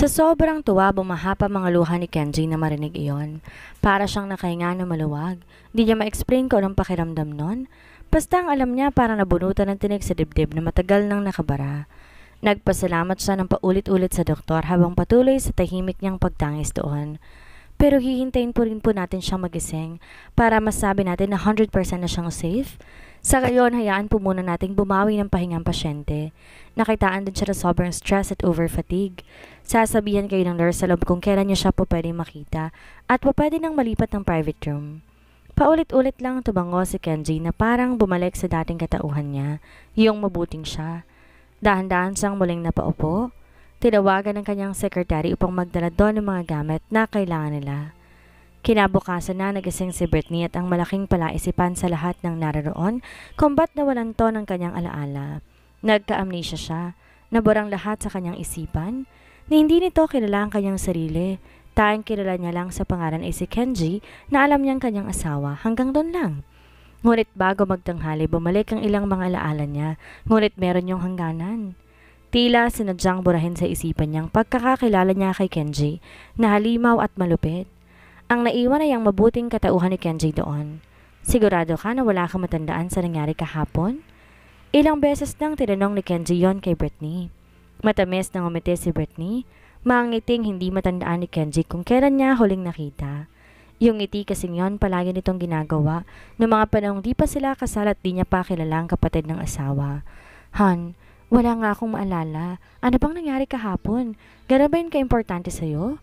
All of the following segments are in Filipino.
Sa sobrang tuwa, bumaha pa mga luha ni Kenji na marinig iyon. Para siyang nakahinga na maluwag. Hindi niya ma-explain ko anong pakiramdam nun. Basta ang alam niya para nabunutan ng tinig sa dibdib na matagal nang nakabara. Nagpasalamat siya ng paulit-ulit sa doktor habang patuloy sa tahimik niyang pagtangis doon. Pero hihintayin po rin po natin siyang magising para masabi natin na 100% na siyang safe sa ngayon, hayaan po muna nating bumawi ng pahingang pasyente. Nakitaan din siya ng sobrang stress at over-fatigue. Sasabihan kayo ng nurse sa loob kung kailan niya siya po pwede makita at po pwede nang malipat ng private room. Paulit-ulit lang tubango si Kenji na parang bumalik sa dating katauhan niya, yung mabuting siya. Dahan-dahan siyang muling napaupo. Tinawagan ng kanyang secretary upang magdala doon ng mga gamit na kailangan nila. Kinabukasan na nagising si Britney at ang malaking palaisipan sa lahat ng naroroon kung ba't nawalan to ng kanyang alaala. Nagka-amnesia siya, naborang lahat sa kanyang isipan, na hindi nito kilala ang kanyang sarili. Tanging kilala niya lang sa pangalan ay si Kenji na alam niyang kanyang asawa hanggang doon lang. Ngunit bago magtanghali, bumalik ang ilang mga alaala niya, ngunit meron yung hangganan. Tila sinadyang burahin sa isipan niyang pagkakakilala niya kay Kenji na halimaw at malupit. Ang naiwan ay ang mabuting katauhan ni Kenji doon. Sigurado ka na wala kang matandaan sa nangyari kahapon? Ilang beses nang tinanong ni Kenji yon kay Brittany. Matamis nang umiti si Brittany, mangiting hindi matandaan ni Kenji kung kailan niya huling nakita. Yung ngiti kasing yon palagi nitong ginagawa noong mga panahong di pa sila kasal at di niya pa kilala ang kapatid ng asawa. Han, wala nga akong maalala. Ano bang nangyari kahapon? Gana ba yun ka-importante sa'yo?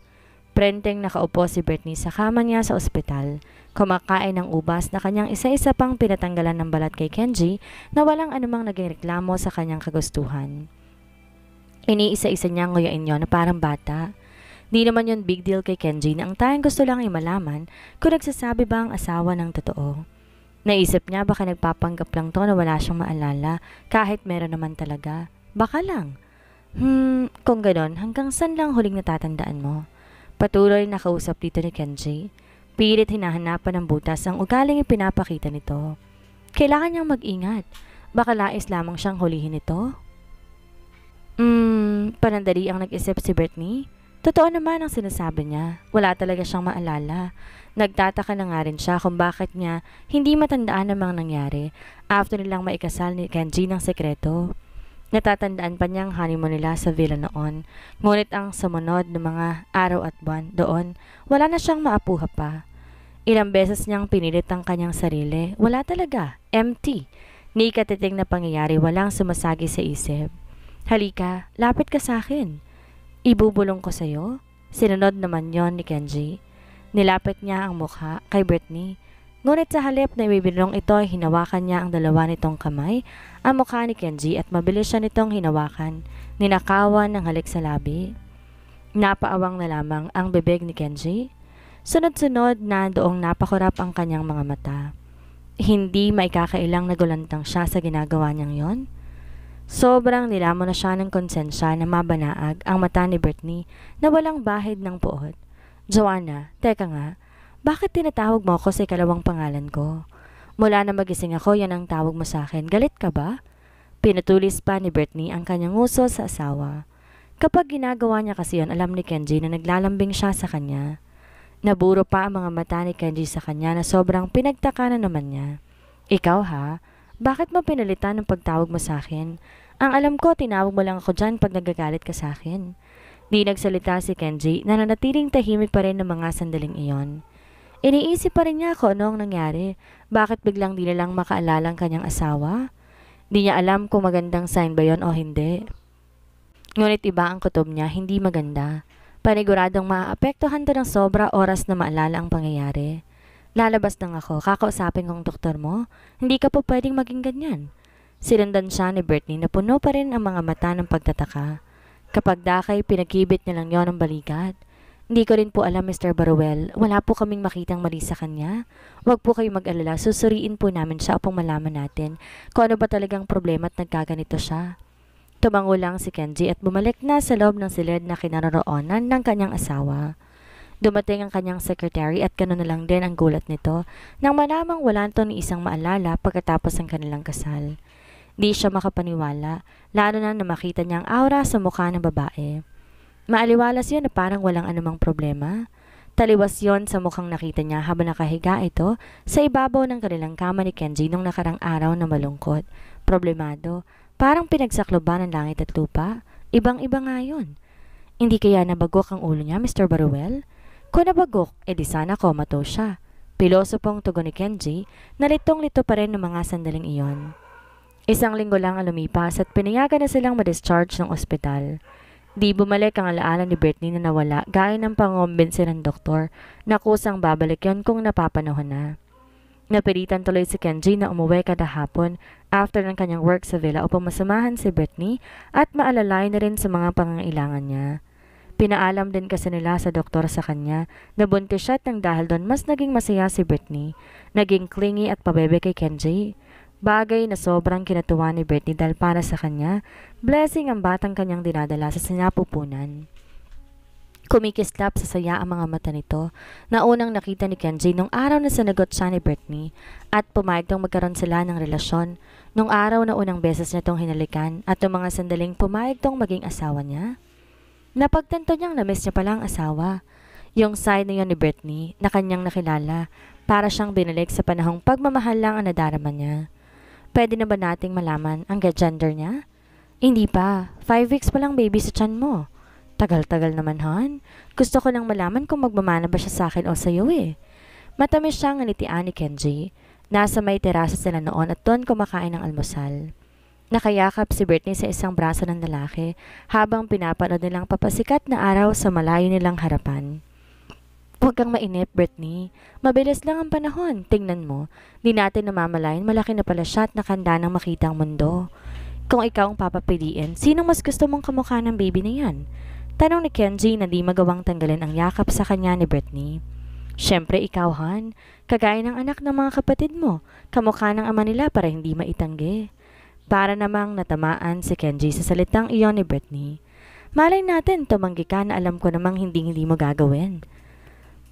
Prenteng nakaupo si Brittany sa kama niya sa ospital, kumakain ng ubas na kanyang isa-isa pang pinatanggalan ng balat kay Kenji na walang anumang naging reklamo sa kanyang kagustuhan. Iniisa-isa niya nguyain yon na parang bata. Di naman yon big deal kay Kenji na ang tayong gusto lang ay malaman kung nagsasabi ba ang asawa ng totoo. Naisip niya baka nagpapanggap lang to na wala siyang maalala kahit meron naman talaga. Baka lang. Hmm, kung ganon, hanggang saan lang huling natatandaan mo? Patuloy na kausap dito ni Kenji. Pilit hinahanapan ng butas ang ugaling ipinapakita nito. Kailangan niyang mag-ingat. Baka lais lamang siyang hulihin ito. Hmm, panandali ang nag-isip si Brittany. Totoo naman ang sinasabi niya. Wala talaga siyang maalala. Nagtataka na nga rin siya kung bakit niya hindi matandaan ang mga nangyari after nilang maikasal ni Kenji ng sekreto. Natatandaan pa niyang honeymoon nila sa villa noon. Ngunit ang sumunod ng mga araw at buwan doon, wala na siyang maapuha pa. Ilang beses niyang pinilit ang kanyang sarili. Wala talaga. Empty. Ni katiting na pangyayari walang sumasagi sa isip. Halika, lapit ka sa akin. Ibubulong ko sa iyo. Sinunod naman yon ni Kenji. Nilapit niya ang mukha kay Brittany. Ngunit sa halip na ibibinong ito ay hinawakan niya ang dalawa nitong kamay, ang mukha ni Kenji at mabilis siya nitong hinawakan, ninakawan ng halik sa labi. Napaawang na lamang ang bibig ni Kenji. Sunod-sunod na doong napakurap ang kanyang mga mata. Hindi maikakailang nagulantang siya sa ginagawa niyang yon. Sobrang nilamo na siya ng konsensya na mabanaag ang mata ni Brittany na walang bahid ng puot. Joanna, teka nga, bakit tinatawag mo ako sa ikalawang pangalan ko? Mula na magising ako, yan ang tawag mo sa akin. Galit ka ba? Pinatulis pa ni Brittany ang kanyang uso sa asawa. Kapag ginagawa niya kasi yon, alam ni Kenji na naglalambing siya sa kanya. Naburo pa ang mga mata ni Kenji sa kanya na sobrang pinagtaka na naman niya. Ikaw ha, bakit mo pinalitan ng pagtawag mo sa akin? Ang alam ko, tinawag mo lang ako dyan pag nagagalit ka sa akin. Di nagsalita si Kenji na nanatiling tahimik pa rin ng mga sandaling iyon. Iniisip pa rin niya kung ano ang nangyari. Bakit biglang di nilang makaalala ang kanyang asawa? Di niya alam kung magandang sign ba yon o hindi. Ngunit iba ang kutob niya, hindi maganda. Paniguradong maaapektuhan to ng sobra oras na maalala ang pangyayari. Lalabas lang ako, kakausapin kong doktor mo. Hindi ka po pwedeng maging ganyan. Sinundan siya ni Bertney na puno pa rin ang mga mata ng pagtataka. Kapag dakay, pinagkibit niya lang yon ang balikat. Hindi ko rin po alam, Mr. Barwell. Wala po kaming makitang mali sa kanya. Huwag po kayo mag-alala. Susuriin po namin siya upang malaman natin kung ano ba talagang problema at nagkaganito siya. Tumango lang si Kenji at bumalik na sa loob ng silid na kinaroroonan ng kanyang asawa. Dumating ang kanyang secretary at ganoon na lang din ang gulat nito nang malamang wala ito ni isang maalala pagkatapos ng kanilang kasal. Di siya makapaniwala, lalo na na makita niya ang aura sa mukha ng babae. Maaliwalas yun na parang walang anumang problema. Taliwas yon sa mukhang nakita niya habang nakahiga ito sa ibabaw ng kanilang kama ni Kenji nung nakarang araw na malungkot. Problemado, parang pinagsakloban ng langit at lupa. Ibang-iba nga yun. Hindi kaya nabagok ang ulo niya, Mr. Baruel? Kung nabagok, edi eh sana komato siya. Pilosopong tugon ni Kenji, nalitong-lito pa rin ng mga sandaling iyon. Isang linggo lang ang lumipas at pinayagan na silang ma-discharge ng ospital. Di bumalik ang alaala ni Brittany na nawala gaya ng pangombinsi ng doktor na kusang babalik yon kung napapanahon na. Napilitan tuloy si Kenji na umuwi kada hapon after ng kanyang work sa villa upang masamahan si Brittany at maalalay na rin sa mga pangangailangan niya. Pinaalam din kasi nila sa doktor sa kanya na buntis siya at nang dahil doon mas naging masaya si Brittany, naging clingy at pabebe kay Kenji. Bagay na sobrang kinatuwa ni Bertie dahil para sa kanya, blessing ang batang kanyang dinadala sa sinapupunan. Kumikislap sa saya ang mga mata nito na unang nakita ni Kenji nung araw na sanagot siya ni Brittany at pumayagtong magkaroon sila ng relasyon nung araw na unang beses niya itong hinalikan at nung mga sandaling pumayagtong maging asawa niya. Napagtanto niyang namiss niya pala ang asawa. Yung side na yun ni Brittany na kanyang nakilala para siyang binalik sa panahong pagmamahal lang ang nadarama niya pwede na ba nating malaman ang gender niya? Hindi pa. Five weeks pa lang baby sa chan mo. Tagal-tagal naman, hon. Gusto ko nang malaman kung magmamana ba siya sa akin o sa iyo eh. Matamis siya ang ngitian ni Kenji. Nasa may terasa sila noon at doon kumakain ng almusal. Nakayakap si Britney sa isang braso ng lalaki habang pinapanood nilang papasikat na araw sa malayo nilang harapan. Huwag kang mainip, Brittany. Mabilis lang ang panahon. Tingnan mo, di natin namamalayan malaki na pala siya at nakanda ng makita ang mundo. Kung ikaw ang papapiliin, sinong mas gusto mong kamukha ng baby na yan? Tanong ni Kenji na di magawang tanggalin ang yakap sa kanya ni Brittany. Siyempre ikaw, Han. Kagaya ng anak ng mga kapatid mo, kamukha ng ama nila para hindi maitanggi. Para namang natamaan si Kenji sa salitang iyon ni Brittany. Malay natin, tumanggi ka na alam ko namang hindi hindi mo gagawin.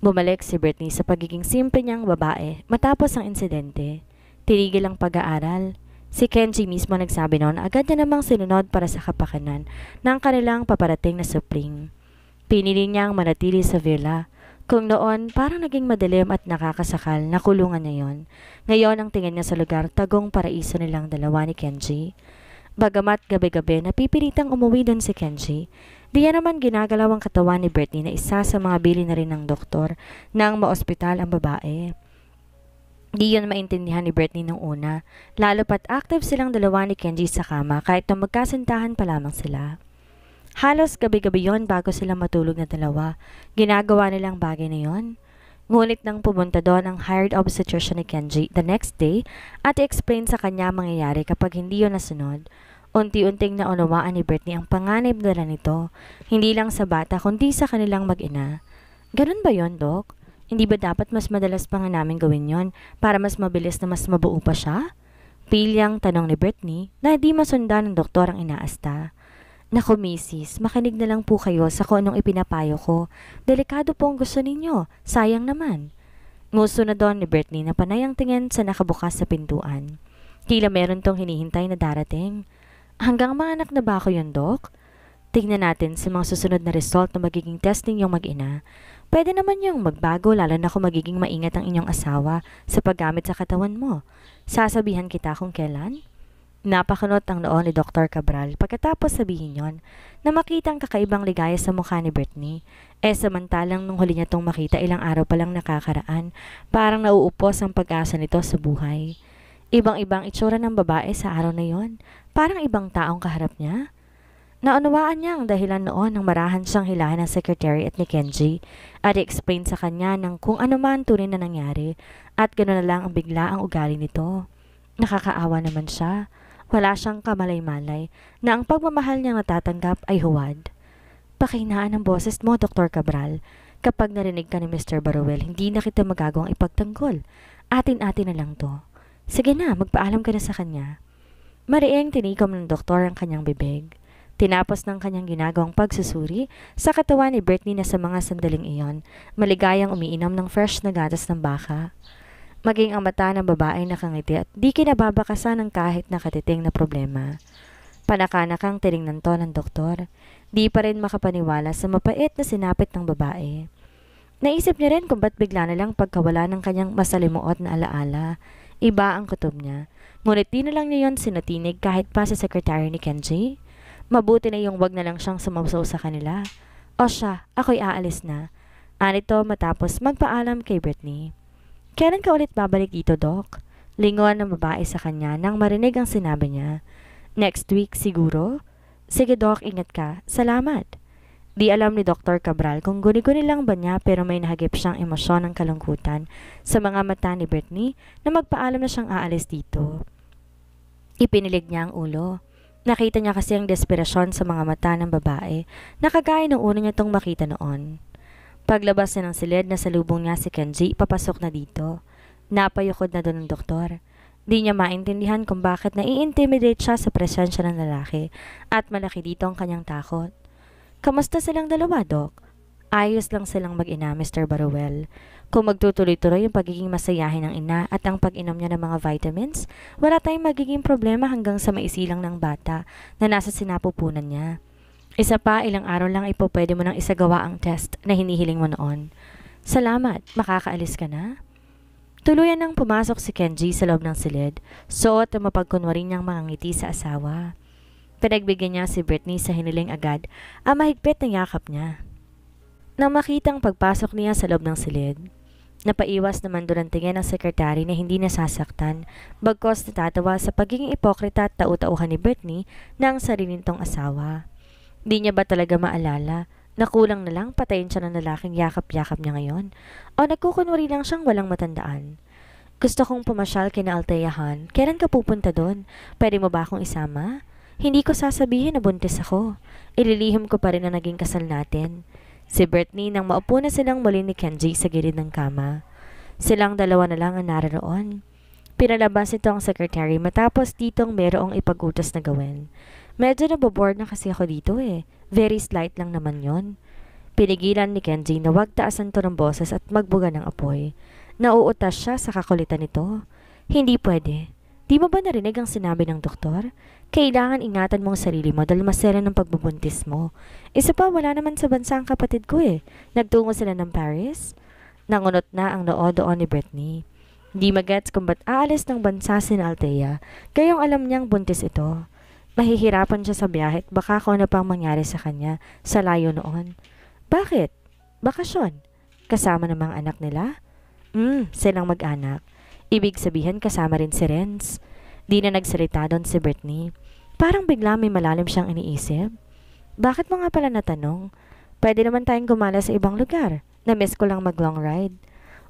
Bumalik si Britney sa pagiging simple niyang babae matapos ang insidente. Tinigil ang pag-aaral. Si Kenji mismo nagsabi noon agad na namang sinunod para sa kapakanan ng kanilang paparating na supling. Pinili niyang manatili sa villa. Kung noon, parang naging madilim at nakakasakal na kulungan niya yon. Ngayon ang tingin niya sa lugar tagong paraiso nilang dalawa ni Kenji. Bagamat gabi-gabi napipilitang umuwi doon si Kenji, Diyan naman ginagalaw ang katawan ni Bertie na isa sa mga bili na rin ng doktor na ang maospital ang babae. Di yun maintindihan ni Brittany nung una, lalo pat active silang dalawa ni Kenji sa kama kahit na magkasintahan pa lamang sila. Halos gabi-gabi yon bago sila matulog na dalawa, ginagawa nilang bagay na yon. Ngunit nang pumunta doon ang hired obstetrician ni Kenji the next day at explain sa kanya ang mangyayari kapag hindi yon nasunod, Unti-unting naunawaan ni Brittany ang panganib na nito, hindi lang sa bata kundi sa kanilang mag-ina. Ganun ba yon Doc? Hindi ba dapat mas madalas pa nga namin gawin yon para mas mabilis na mas mabuo pa siya? Pilyang tanong ni Brittany na hindi masundan ng doktor ang inaasta. Naku misis, makinig na lang po kayo sa kung anong ipinapayo ko. Delikado po ang gusto ninyo, sayang naman. Nguso na doon ni Brittany na panay ang tingin sa nakabukas sa pintuan. Tila meron tong hinihintay na darating. Hanggang manganak na ba ako yun, Dok? Tignan natin sa mga susunod na result na magiging test ninyong mag-ina. Pwede naman yung magbago lalo na kung magiging maingat ang inyong asawa sa paggamit sa katawan mo. Sasabihan kita kung kailan? Napakunot ang noon ni Dr. Cabral pagkatapos sabihin yon na makita ang kakaibang ligaya sa mukha ni Brittany. E samantalang nung huli niya tong makita ilang araw pa lang nakakaraan, parang nauupos ang pag-asa nito sa buhay. Ibang-ibang itsura ng babae sa araw na yon. Parang ibang taong kaharap niya. Naunawaan niya ang dahilan noon ng marahan siyang hilahin ng secretary at ni Kenji at explain sa kanya ng kung ano man tunay na nangyari at gano'n na lang ang bigla ang ugali nito. Nakakaawa naman siya. Wala siyang kamalay-malay na ang pagmamahal niyang natatanggap ay huwad. Pakinaan ang boses mo, Dr. Cabral. Kapag narinig ka ni Mr. Barowell, hindi na kita magagawang ipagtanggol. Atin-atin na lang to. Sige na, magpaalam ka na sa kanya. Marieng tinikom ng doktor ang kanyang bibig. Tinapos ng kanyang ginagawang pagsusuri sa katawan ni Brittany na sa mga sandaling iyon, maligayang umiinom ng fresh na gatas ng baka. Maging ang mata ng babae nakangiti at di kinababakasan ng kahit nakatiting na problema. Panakanak ang tinignan to ng doktor. Di pa rin makapaniwala sa mapait na sinapit ng babae. Naisip niya rin kung ba't bigla na lang pagkawala ng kanyang masalimuot na alaala. Iba ang kutob niya. Ngunit di na lang niya yon sinatinig kahit pa sa sekretary ni Kenji. Mabuti na yung wag na lang siyang sumabsaw sa kanila. O siya, ako'y aalis na. Anito matapos magpaalam kay Brittany. Kailan ka ulit babalik dito, Doc? Lingon ang babae sa kanya nang marinig ang sinabi niya. Next week siguro? Sige Doc, ingat ka. Salamat. Di alam ni Dr. Cabral kung guni-guni lang ba niya pero may nahagip siyang emosyon ng kalungkutan sa mga mata ni Brittany na magpaalam na siyang aalis dito. Ipinilig niya ang ulo. Nakita niya kasi ang desperasyon sa mga mata ng babae na kagaya ng una niya itong makita noon. Paglabas niya ng silid na salubong niya si Kenji, papasok na dito. Napayukod na doon ng doktor. Di niya maintindihan kung bakit nai-intimidate siya sa presensya ng lalaki at malaki dito ang kanyang takot. Kamusta silang dalawa, Dok? Ayos lang silang mag-ina, Mr. Baruel. Kung magtutuloy-tuloy yung pagiging masayahin ng ina at ang pag-inom niya ng mga vitamins, wala tayong magiging problema hanggang sa maisilang ng bata na nasa sinapupunan niya. Isa pa, ilang araw lang pwede mo nang isagawa ang test na hinihiling mo noon. Salamat, makakaalis ka na? Tuluyan nang pumasok si Kenji sa loob ng silid, suot ang mapagkunwari niyang mga ngiti sa asawa. Pinagbigyan niya si Britney sa hiniling agad ang mahigpit na yakap niya. Nang makitang pagpasok niya sa loob ng silid, napaiwas naman doon ang tingin ng sekretary na hindi nasasaktan bagkos natatawa sa pagiging ipokrita at tautauhan ni Brittany na ang sarili nitong asawa. Di niya ba talaga maalala na kulang na lang patayin siya ng lalaking yakap-yakap niya ngayon o nagkukunwari lang siyang walang matandaan? Gusto kong pumasyal kina Alteyahan. Kailan ka pupunta doon? Pwede mo ba akong isama? Hindi ko sasabihin na buntis ako. Ililihim ko pa rin na naging kasal natin. Si Brittany nang maupo na silang muli ni Kenji sa gilid ng kama. Silang dalawa na lang ang naroon. Pinalabas ito ang secretary matapos ditong merong ipagutas na gawin. Medyo naboboard na kasi ako dito eh. Very slight lang naman yon. Pinigilan ni Kenji na wag taasan to ng boses at magbuga ng apoy. Nauutas siya sa kakulitan nito. Hindi pwede. Di mo ba narinig ang sinabi ng doktor? Kailangan ingatan mo ang sarili mo dahil masera ng pagbubuntis mo. Isa pa, wala naman sa bansa ang kapatid ko eh. Nagtungo sila ng Paris? Nangunot na ang noo doon ni Brittany. Hindi magets kung ba't aalis ng bansa si Altea, gayong alam niyang buntis ito. Mahihirapan siya sa biyahe at baka kung ano pang mangyari sa kanya sa layo noon. Bakit? Bakasyon? Kasama namang anak nila? Hmm, silang mag-anak. Ibig sabihin kasama rin si Renz. Di na nagsalita doon si Brittany. Parang bigla may malalim siyang iniisip. Bakit mo nga pala natanong? Pwede naman tayong gumala sa ibang lugar. Na-miss ko lang mag-long ride.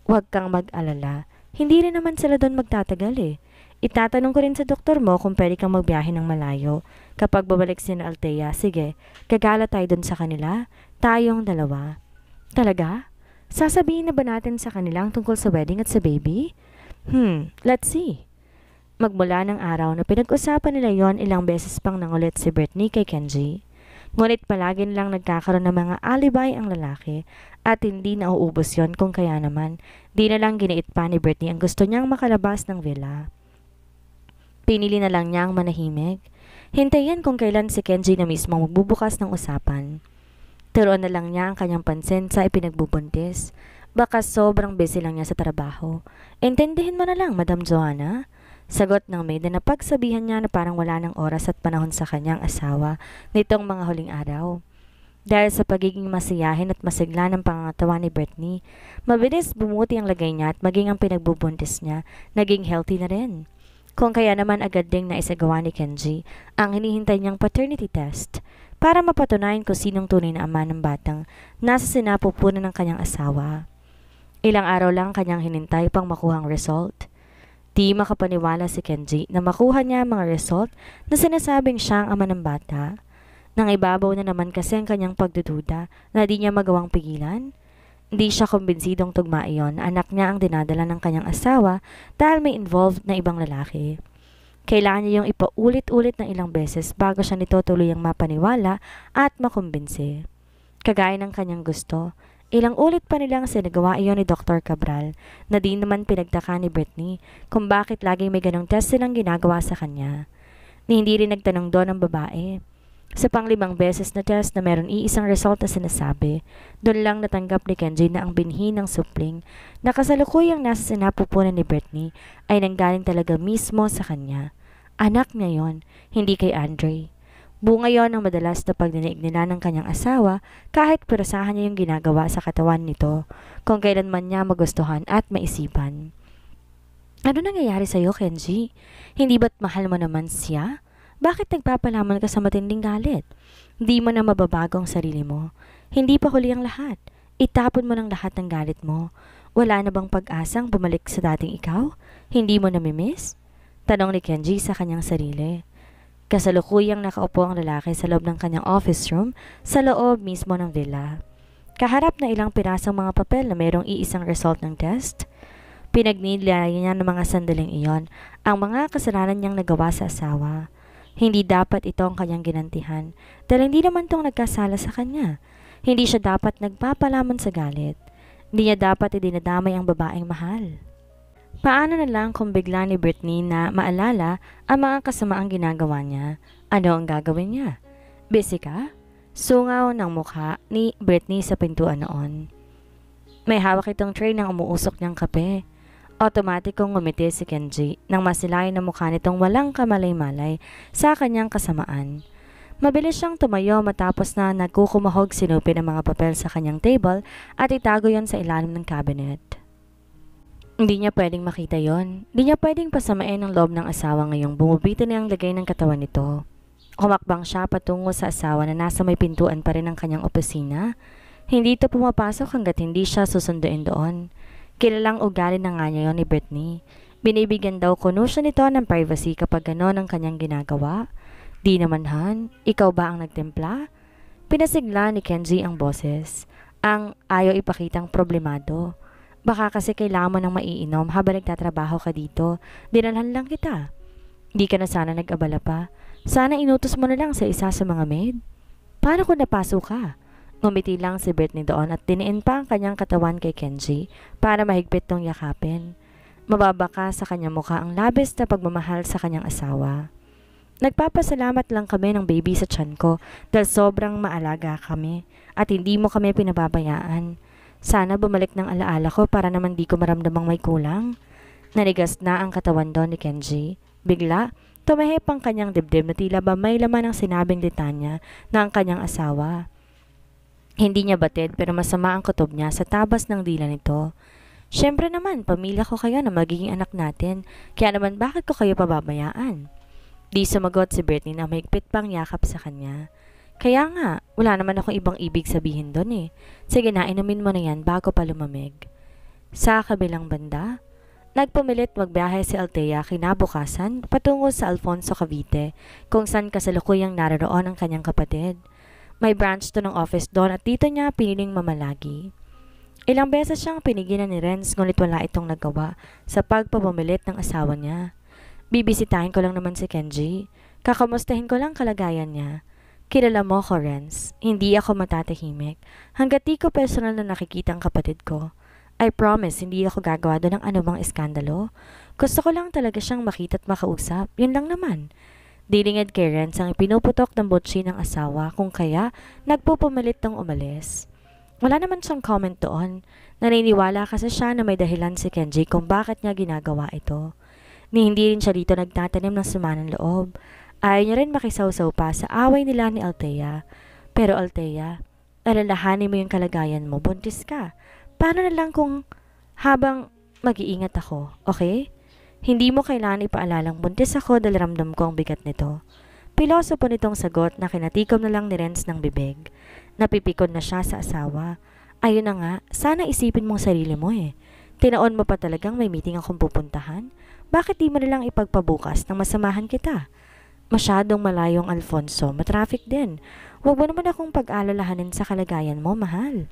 Huwag kang mag-alala. Hindi rin naman sila doon magtatagal eh. Itatanong ko rin sa doktor mo kung pwede kang magbiyahe ng malayo. Kapag babalik si na Altea, sige, kagala tayo doon sa kanila. Tayong dalawa. Talaga? Sasabihin na ba natin sa kanilang tungkol sa wedding at sa baby? Hmm, let's see. Magmula ng araw na pinag-usapan nila yon ilang beses pang nangulit si Brittany kay Kenji. Ngunit palagi lang nagkakaroon ng mga alibay ang lalaki at hindi nauubos yon kung kaya naman di na lang giniit pa ni Brittany ang gusto niyang makalabas ng villa. Pinili na lang niya ang manahimik. Hintayin kung kailan si Kenji na mismo magbubukas ng usapan. Turuan na lang niya ang kanyang pansin sa ipinagbubuntis Baka sobrang busy lang niya sa trabaho. Intindihin mo na lang, Madam Joanna. Sagot ng maid na pagsabihan niya na parang wala ng oras at panahon sa kanyang asawa nitong mga huling araw. Dahil sa pagiging masiyahin at masigla ng pangatawa ni Brittany, mabilis bumuti ang lagay niya at maging ang pinagbubuntis niya, naging healthy na rin. Kung kaya naman agad ding naisagawa ni Kenji ang hinihintay niyang paternity test para mapatunayan kung sinong tunay na ama ng batang nasa sinapupunan ng kanyang asawa. Ilang araw lang kanyang hinintay pang makuhang result. Di makapaniwala si Kenji na makuha niya ang mga result na sinasabing siya ang ama ng bata. Nang ibabaw na naman kasi ang kanyang pagdududa na di niya magawang pigilan. Hindi siya kumbinsidong tugma iyon, anak niya ang dinadala ng kanyang asawa dahil may involved na ibang lalaki. Kailangan niya yung ipaulit-ulit ng ilang beses bago siya nito tuluyang mapaniwala at makumbinsi. Kagaya ng kanyang gusto, Ilang ulit pa nilang sinagawa iyon ni Dr. Cabral na di naman pinagtaka ni Brittany kung bakit laging may ganong test silang ginagawa sa kanya. Ni hindi rin nagtanong doon ang babae. Sa panglimang beses na test na meron iisang result na sinasabi, doon lang natanggap ni Kenji na ang binhi ng supling na kasalukuyang nasa sinapupunan ni Brittany ay nanggaling talaga mismo sa kanya. Anak niya yon, hindi kay Andre. Takbo ngayon ang madalas na pagninig nila ng kanyang asawa kahit pirasahan niya yung ginagawa sa katawan nito kung kailan man niya magustuhan at maisipan. Ano nangyayari sa'yo, Kenji? Hindi ba't mahal mo naman siya? Bakit nagpapalaman ka sa matinding galit? Hindi mo na mababago ang sarili mo. Hindi pa huli ang lahat. Itapon mo ng lahat ng galit mo. Wala na bang pag-asang bumalik sa dating ikaw? Hindi mo na miss? Tanong ni Kenji sa kanyang sarili. Kasalukuyang nakaupo ang lalaki sa loob ng kanyang office room sa loob mismo ng villa. Kaharap na ilang pirasang mga papel na mayroong iisang result ng test. Pinagnilay niya ng mga sandaling iyon ang mga kasalanan niyang nagawa sa asawa. Hindi dapat ito ang kanyang ginantihan dahil hindi naman itong nagkasala sa kanya. Hindi siya dapat nagpapalaman sa galit. Hindi niya dapat idinadamay ang babaeng mahal. Paano na lang kung bigla ni Britney na maalala ang mga kasamaang ginagawa niya? Ano ang gagawin niya? Busy ka? Sungaw ng mukha ni Britney sa pintuan noon. May hawak itong tray ng umuusok niyang kape. Automatic kong ngumiti si Kenji nang masilayan na mukha nitong walang kamalay-malay sa kanyang kasamaan. Mabilis siyang tumayo matapos na nagkukumahog sinupin ang mga papel sa kanyang table at itago yon sa ilalim ng cabinet. Hindi niya pwedeng makita yon. Hindi niya pwedeng pasamain ang loob ng asawa ngayong bumubitin na ang lagay ng katawan nito. Kumakbang siya patungo sa asawa na nasa may pintuan pa rin ng kanyang opisina. Hindi ito pumapasok hanggat hindi siya susunduin doon. Kilalang ugali na nga niya yon ni Brittany. Binibigyan daw kuno siya nito ng privacy kapag gano'n ang kanyang ginagawa. Di naman han, ikaw ba ang nagtimpla? Pinasigla ni Kenji ang boses. Ang ayaw ipakitang problemado. Baka kasi kailangan mo ng maiinom habang nagtatrabaho ka dito. Dinalhan lang kita. Hindi ka na sana nag-abala pa. Sana inutos mo na lang sa isa sa mga maid. Paano kung napasok ka? Ngumiti lang si Brittany doon at tiniin pa ang kanyang katawan kay Kenji para mahigpit tong yakapin. Mababa ka sa kanyang mukha ang labis na pagmamahal sa kanyang asawa. Nagpapasalamat lang kami ng baby sa tiyan ko dahil sobrang maalaga kami at hindi mo kami pinababayaan. Sana bumalik ng alaala ko para naman di ko maramdamang may kulang. Nanigas na ang katawan doon ni Kenji. Bigla, tumahip ang kanyang dibdib na tila ba may laman ang sinabing litanya na ang kanyang asawa. Hindi niya batid pero masama ang kutob niya sa tabas ng dila nito. Siyempre naman, pamilya ko kayo na magiging anak natin, kaya naman bakit ko kayo pababayaan? Di sumagot si Brittany na mahigpit pang yakap sa kanya. Kaya nga, wala naman akong ibang ibig sabihin doon eh. Sige na, inumin mo na yan bago pa lumamig. Sa kabilang banda, nagpumilit magbiyahe si Altea kinabukasan patungo sa Alfonso Cavite kung saan kasalukuyang naroroon ang kanyang kapatid. May branch to ng office doon at dito niya piniling mamalagi. Ilang beses siyang pinigilan ni Renz ngunit wala itong nagawa sa pagpapamilit ng asawa niya. Bibisitahin ko lang naman si Kenji. Kakamustahin ko lang kalagayan niya. Kilala mo ko, Renz. Hindi ako matatahimik. Hanggat di ko personal na nakikita ang kapatid ko. I promise, hindi ako gagawa doon ng anumang iskandalo. Gusto ko lang talaga siyang makita at makausap. Yun lang naman. Dilingad kay Renz ang pinuputok ng botsi ng asawa kung kaya nagpupumalit ng umalis. Wala naman siyang comment doon. Naniniwala kasi siya na may dahilan si Kenji kung bakit niya ginagawa ito. Ni hindi rin siya dito nagtatanim ng sumanang loob. Ayaw niya rin makisawsaw pa sa away nila ni Altea. Pero Altea, alalahanin mo yung kalagayan mo, buntis ka. Paano na lang kung habang mag-iingat ako, okay? Hindi mo kailangan ipaalalang buntis ako dahil ramdam ko ang bigat nito. Pilosopo nitong sagot na kinatikom na lang ni Renz ng bibig. Napipikon na siya sa asawa. Ayun na nga, sana isipin mong sarili mo eh. Tinaon mo pa talagang may meeting akong pupuntahan? Bakit di mo na lang ipagpabukas nang masamahan kita? masyadong malayong Alfonso, matraffic din. Huwag mo naman akong pag-alalahanin sa kalagayan mo, mahal.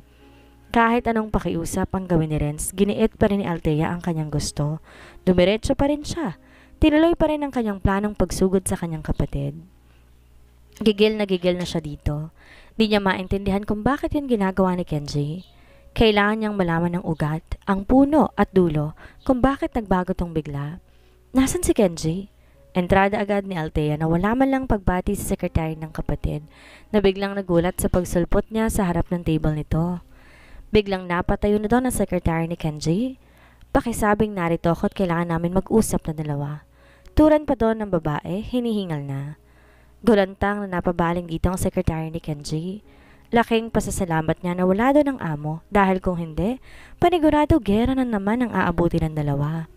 Kahit anong pakiusap ang gawin ni Renz, giniit pa rin ni Altea ang kanyang gusto. Dumiretso pa rin siya. Tinuloy pa rin ang kanyang planong pagsugod sa kanyang kapatid. Gigil na gigil na siya dito. Di niya maintindihan kung bakit yun ginagawa ni Kenji. Kailangan niyang malaman ng ugat, ang puno at dulo kung bakit nagbago tong bigla. Nasaan si Kenji? Entrada agad ni Altea na wala man lang pagbati sa sekretary ng kapatid na biglang nagulat sa pagsulpot niya sa harap ng table nito. Biglang napatayo na doon ang sekretary ni Kenji. Pakisabing narito ako at kailangan namin mag-usap na dalawa. Turan pa doon ng babae, hinihingal na. Gulantang na napabaling dito ang sekretary ni Kenji. Laking pasasalamat niya na wala doon ang amo dahil kung hindi, panigurado gera na naman ang aabuti ng dalawa.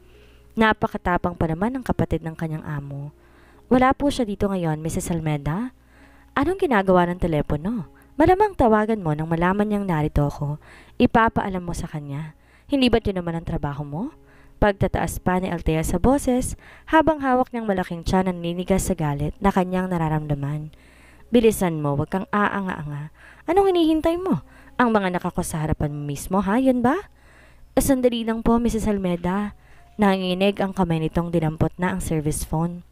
Napakatapang pa naman ng kapatid ng kanyang amo. Wala po siya dito ngayon, Mrs. Almeda. Anong ginagawa ng telepono? Malamang tawagan mo nang malaman niyang narito ako. Ipapaalam mo sa kanya. Hindi ba't yun naman ang trabaho mo? Pagtataas pa ni Altea sa boses habang hawak niyang malaking tiyan ang ninigas sa galit na kanyang nararamdaman. Bilisan mo, wag kang aanga-anga. Anong hinihintay mo? Ang mga nakakasaharapan mo mismo, ha? Yan ba? Sandali lang po, Mrs. Almeda. Nanginginig ang kamay nitong dinampot na ang service phone.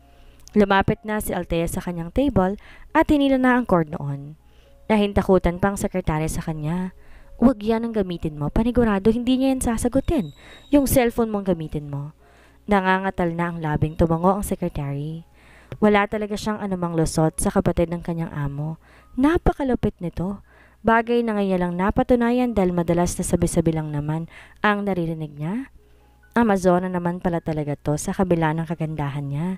Lumapit na si Altea sa kanyang table at hinila na ang cord noon. Nahintakutan pa ang sekretary sa kanya. Huwag yan ang gamitin mo. Panigurado, hindi niya yan sasagutin. Yung cellphone mong gamitin mo. Nangangatal na ang labing tumango ang sekretary. Wala talaga siyang anumang lusot sa kapatid ng kanyang amo. Napakalupit nito. Bagay na ngayon lang napatunayan dahil madalas na sabi-sabi lang naman ang naririnig niya Amazona naman pala talaga to sa kabila ng kagandahan niya.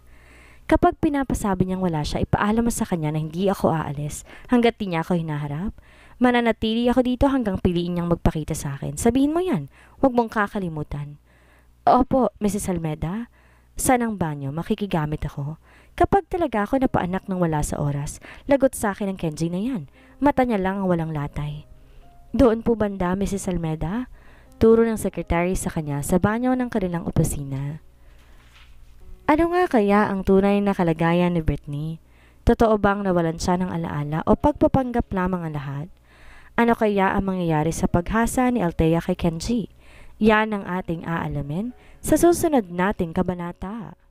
Kapag pinapasabi niyang wala siya, ipaalam mo sa kanya na hindi ako aalis hanggat di niya ako hinaharap. Mananatili ako dito hanggang piliin niyang magpakita sa akin. Sabihin mo yan, huwag mong kakalimutan. Opo, Mrs. Almeda. Sa ng banyo, makikigamit ako. Kapag talaga ako napaanak ng wala sa oras, lagot sa akin ang Kenji na yan. Mata niya lang ang walang latay. Doon po banda, Mrs. Almeda? Turo ng sekretary sa kanya sa banyo ng kanilang opisina. Ano nga kaya ang tunay na kalagayan ni Brittany? Totoo bang nawalan siya ng alaala o pagpapanggap lamang ang lahat? Ano kaya ang mangyayari sa paghasa ni Altea kay Kenji? Yan ang ating aalamin sa susunod nating kabanata.